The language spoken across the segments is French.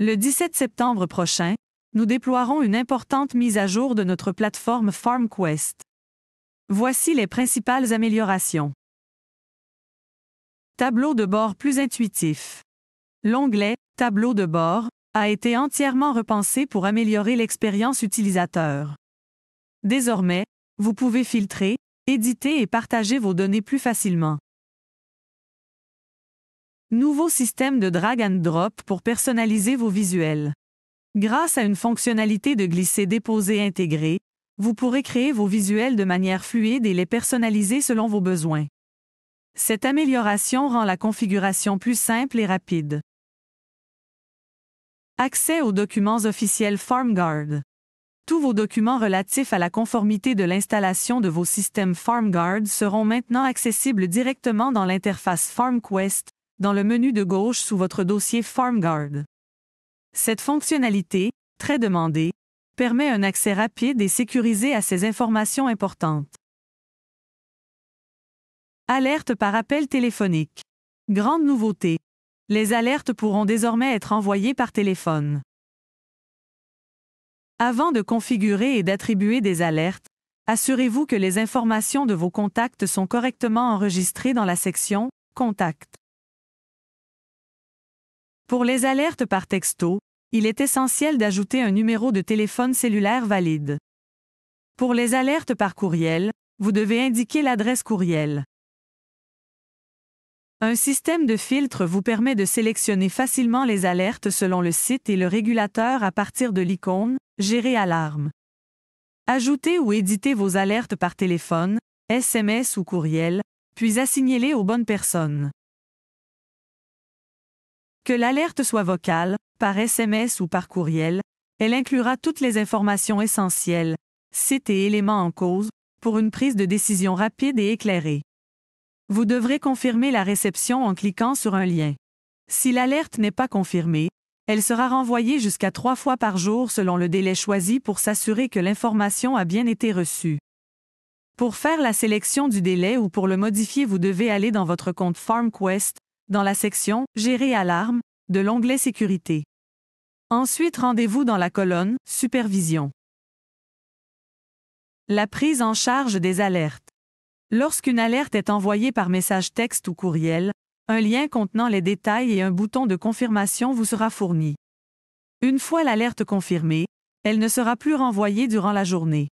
Le 17 septembre prochain, nous déploierons une importante mise à jour de notre plateforme FarmQuest. Voici les principales améliorations. Tableau de bord plus intuitif. L'onglet Tableau de bord a été entièrement repensé pour améliorer l'expérience utilisateur. Désormais, vous pouvez filtrer, éditer et partager vos données plus facilement. Nouveau système de drag and drop pour personnaliser vos visuels. Grâce à une fonctionnalité de glisser-déposer intégrée, vous pourrez créer vos visuels de manière fluide et les personnaliser selon vos besoins. Cette amélioration rend la configuration plus simple et rapide. Accès aux documents officiels FarmGuard. Tous vos documents relatifs à la conformité de l'installation de vos systèmes FarmGuard seront maintenant accessibles directement dans l'interface FarmQuest, dans le menu de gauche sous votre dossier FarmGuard. Cette fonctionnalité, très demandée, permet un accès rapide et sécurisé à ces informations importantes. Alerte par appel téléphonique. Grande nouveauté. Les alertes pourront désormais être envoyées par téléphone. Avant de configurer et d'attribuer des alertes, assurez-vous que les informations de vos contacts sont correctement enregistrées dans la section Contacts. Pour les alertes par texto, il est essentiel d'ajouter un numéro de téléphone cellulaire valide. Pour les alertes par courriel, vous devez indiquer l'adresse courriel. Un système de filtre vous permet de sélectionner facilement les alertes selon le site et le régulateur à partir de l'icône Gérer alarme. Ajoutez ou éditez vos alertes par téléphone, SMS ou courriel, puis assignez-les aux bonnes personnes. Que l'alerte soit vocale, par SMS ou par courriel, elle inclura toutes les informations essentielles, sites et éléments en cause, pour une prise de décision rapide et éclairée. Vous devrez confirmer la réception en cliquant sur un lien. Si l'alerte n'est pas confirmée, elle sera renvoyée jusqu'à trois fois par jour selon le délai choisi pour s'assurer que l'information a bien été reçue. Pour faire la sélection du délai ou pour le modifier, vous devez aller dans votre compte FarmQuest, dans la section Gérer alarme de l'onglet Sécurité. Ensuite, rendez-vous dans la colonne Supervision. La prise en charge des alertes. Lorsqu'une alerte est envoyée par message texte ou courriel, un lien contenant les détails et un bouton de confirmation vous sera fourni. Une fois l'alerte confirmée, elle ne sera plus renvoyée durant la journée.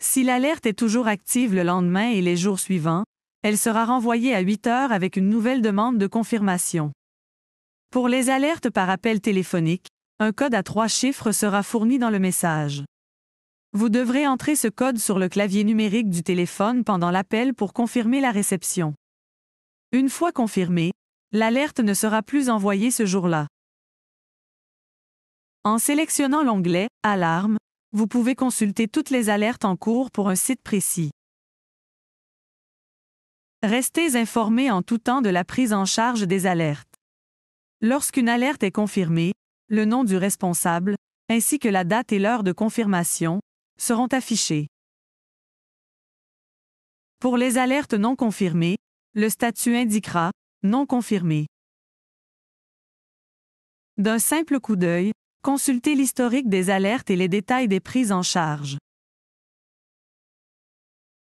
Si l'alerte est toujours active le lendemain et les jours suivants, elle sera renvoyée à 8 heures avec une nouvelle demande de confirmation. Pour les alertes par appel téléphonique, un code à trois chiffres sera fourni dans le message. Vous devrez entrer ce code sur le clavier numérique du téléphone pendant l'appel pour confirmer la réception. Une fois confirmée, l'alerte ne sera plus envoyée ce jour-là. En sélectionnant l'onglet Alarme, vous pouvez consulter toutes les alertes en cours pour un site précis. Restez informés en tout temps de la prise en charge des alertes. Lorsqu'une alerte est confirmée, le nom du responsable, ainsi que la date et l'heure de confirmation, seront affichés. Pour les alertes non confirmées, le statut indiquera Non confirmé. D'un simple coup d'œil, consultez l'historique des alertes et les détails des prises en charge.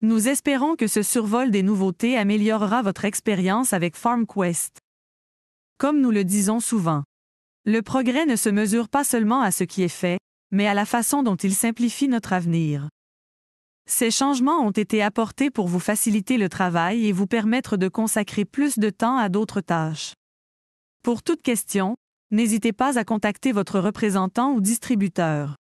Nous espérons que ce survol des nouveautés améliorera votre expérience avec FarmQuest. Comme nous le disons souvent, le progrès ne se mesure pas seulement à ce qui est fait, mais à la façon dont il simplifie notre avenir. Ces changements ont été apportés pour vous faciliter le travail et vous permettre de consacrer plus de temps à d'autres tâches. Pour toute question, n'hésitez pas à contacter votre représentant ou distributeur.